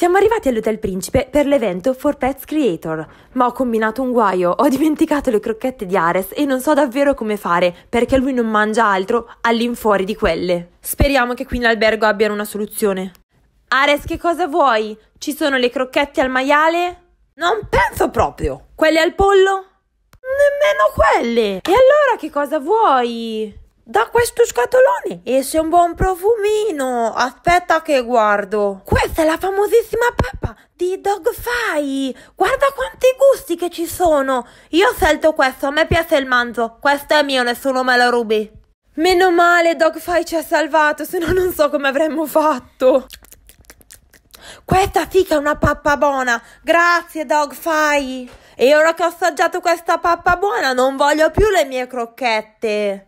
Siamo arrivati all'Hotel Principe per l'evento For Pets Creator, ma ho combinato un guaio, ho dimenticato le crocchette di Ares e non so davvero come fare perché lui non mangia altro all'infuori di quelle. Speriamo che qui in albergo abbiano una soluzione. Ares, che cosa vuoi? Ci sono le crocchette al maiale? Non penso proprio. Quelle al pollo? Nemmeno quelle. E allora che cosa vuoi? da questo scatolone e se un buon profumino. Aspetta che guardo. Questa è la famosissima pappa di Dogfai. Guarda quanti gusti che ci sono. Io ho scelto questo, a me piace il manzo. Questo è mio, nessuno me lo rubi. Meno male Dogfai ci ha salvato, se no non so come avremmo fatto. Questa fica è una pappa buona. Grazie Dogfai. E ora che ho assaggiato questa pappa buona non voglio più le mie crocchette.